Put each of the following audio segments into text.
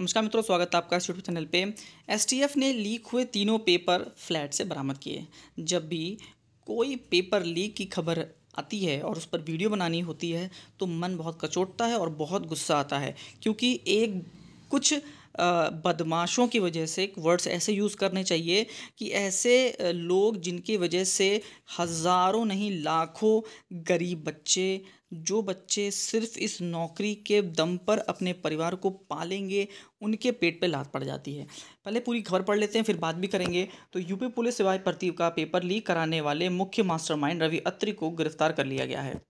नमस्कार मित्रों स्वागत है आपका यूट्यूब चैनल पे एसटीएफ ने लीक हुए तीनों पेपर फ्लैट से बरामद किए जब भी कोई पेपर लीक की खबर आती है और उस पर वीडियो बनानी होती है तो मन बहुत कचोटता है और बहुत गुस्सा आता है क्योंकि एक कुछ बदमाशों की वजह से वर्ड्स ऐसे यूज़ करने चाहिए कि ऐसे लोग जिनकी वजह से हज़ारों नहीं लाखों गरीब बच्चे जो बच्चे सिर्फ इस नौकरी के दम पर अपने परिवार को पालेंगे उनके पेट पे लात पड़ जाती है पहले पूरी खबर पढ़ लेते हैं फिर बात भी करेंगे तो यूपी पुलिस सेवाएं भर्ती का पेपर लीक कराने वाले मुख्य मास्टरमाइंड रवि अत्री को गिरफ्तार कर लिया गया है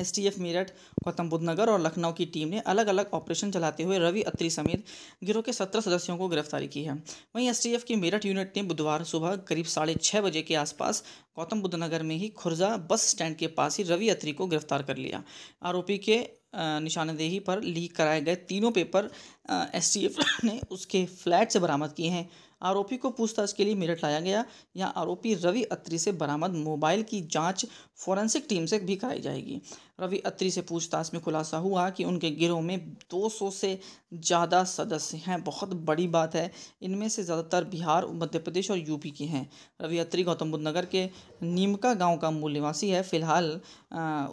S T F Meerut Gautam Buddh Nagar और लखनऊ की टीम ने अलग अलग ऑपरेशन चलाते हुए रवि अत्री समेत गिरोह के सत्रह सदस्यों को गिरफ्तारी की है वहीं एस टी एफ की मेरठ यूनिट ने बुधवार सुबह करीब साढ़े छः बजे के आसपास गौतम बुद्ध नगर में ही खुर्जा बस स्टैंड के पास ही रवि अत्री को गिरफ्तार कर लिया आरोपी के निशानदेही पर लीक कराए गए तीनों पेपर एस टी एफ ने उसके फ्लैट से बरामद किए हैं आरोपी को पूछताछ के लिए मेरठ लाया गया यहाँ आरोपी रवि अत्री से बरामद मोबाइल की जांच फॉरेंसिक टीम से भी कराई जाएगी रवि अत्री से पूछताछ में खुलासा हुआ कि उनके गिरोह में 200 से ज़्यादा सदस्य हैं बहुत बड़ी बात है इनमें से ज़्यादातर बिहार मध्य प्रदेश और यूपी के हैं रवि अत्री गौतम बुद्ध नगर के नीमका गांव का मूल निवासी है फिलहाल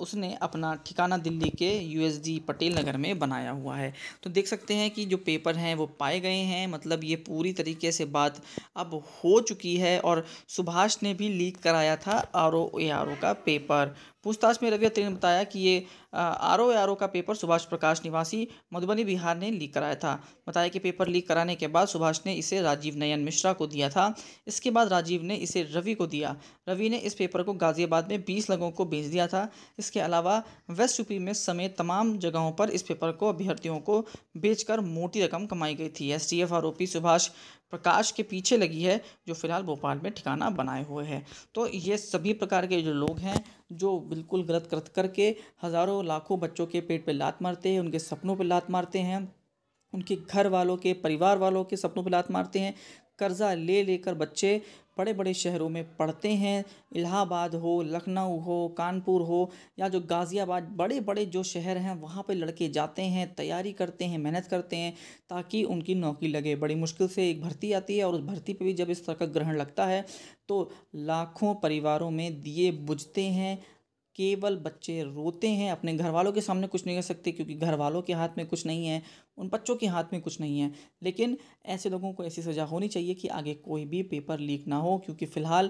उसने अपना ठिकाना दिल्ली के यूएसडी पटेल नगर में बनाया हुआ है तो देख सकते हैं कि कि जो पेपर हैं वो पाए गए हैं मतलब ये पूरी तरीके से बात अब हो चुकी है और सुभाष ने भी लीक कराया था आर ओ आर ओ का पेपर पूछताछ में रवि अत्री ने बताया कि ये आर ओ आर ओ का पेपर सुभाष प्रकाश निवासी मधुबनी बिहार ने लीक कराया था बताया कि पेपर लीक कराने के बाद सुभाष ने इसे राजीव नयन मिश्रा को दिया था इसके बाद राजीव ने इसे रवि को दिया रवि ने इस पेपर को गाजियाबाद में बीस लोगों को बेच दिया था इसके अलावा वेस्ट यूपी में समेत तमाम जगहों पर इस पेपर को अभ्यर्थियों को बेचकर मोटी रकम कमाई गई थी एस आरोपी सुभाष प्रकाश के पीछे लगी है जो फिलहाल भोपाल में ठिकाना बनाए हुए है तो ये सभी प्रकार के जो लोग हैं जो बिल्कुल गलत करत करके हज़ारों लाखों बच्चों के पेट पे लात मारते हैं उनके सपनों पे लात मारते हैं उनके घर वालों के परिवार वालों के सपनों पर लात मारते हैं कर्ज़ा ले लेकर बच्चे बड़े बड़े शहरों में पढ़ते हैं इलाहाबाद हो लखनऊ हो कानपुर हो या जो गाज़ियाबाद बड़े बड़े जो शहर हैं वहाँ पे लड़के जाते हैं तैयारी करते हैं मेहनत करते हैं ताकि उनकी नौकरी लगे बड़ी मुश्किल से एक भर्ती आती है और उस भर्ती पे भी जब इस तरह का ग्रहण लगता है तो लाखों परिवारों में दिए बुझते हैं केवल बच्चे रोते हैं अपने घर वालों के सामने कुछ नहीं कर सकते क्योंकि घर वालों के हाथ में कुछ नहीं है उन बच्चों के हाथ में कुछ नहीं है लेकिन ऐसे लोगों को ऐसी सज़ा होनी चाहिए कि आगे कोई भी पेपर लीक ना हो क्योंकि फ़िलहाल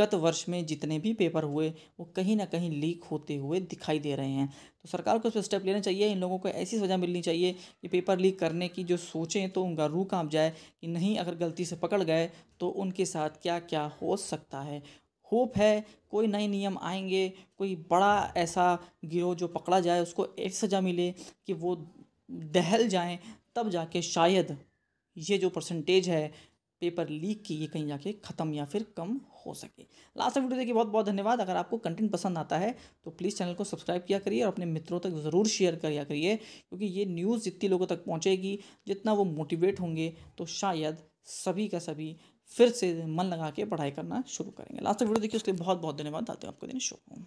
गत वर्ष में जितने भी पेपर हुए वो कहीं ना कहीं लीक होते हुए दिखाई दे रहे हैं तो सरकार को उस स्टेप लेना चाहिए इन लोगों को ऐसी सज़ा मिलनी चाहिए कि पेपर लीक करने की जो सोचें तो उनका रूह काँप जाए कि नहीं अगर गलती से पकड़ गए तो उनके साथ क्या क्या हो सकता है होप है कोई नए नियम आएंगे कोई बड़ा ऐसा गिरोह जो पकड़ा जाए उसको एक सज़ा मिले कि वो दहल जाए तब जाके शायद ये जो परसेंटेज है पेपर लीक की ये कहीं जाके ख़त्म या फिर कम हो सके लास्ट वीडियो देखिए बहुत बहुत धन्यवाद अगर आपको कंटेंट पसंद आता है तो प्लीज़ चैनल को सब्सक्राइब किया करिए और अपने मित्रों तक ज़रूर शेयर किया करिए क्योंकि ये न्यूज़ जितनी लोगों तक पहुँचेगी जितना वो मोटिवेट होंगे तो शायद सभी का सभी फिर से मन लगा के पढ़ाई करना शुरू करेंगे लास्ट तक वीडियो देखिए उसके लिए बहुत बहुत धन्यवाद आते हैं आपको दिन शुभ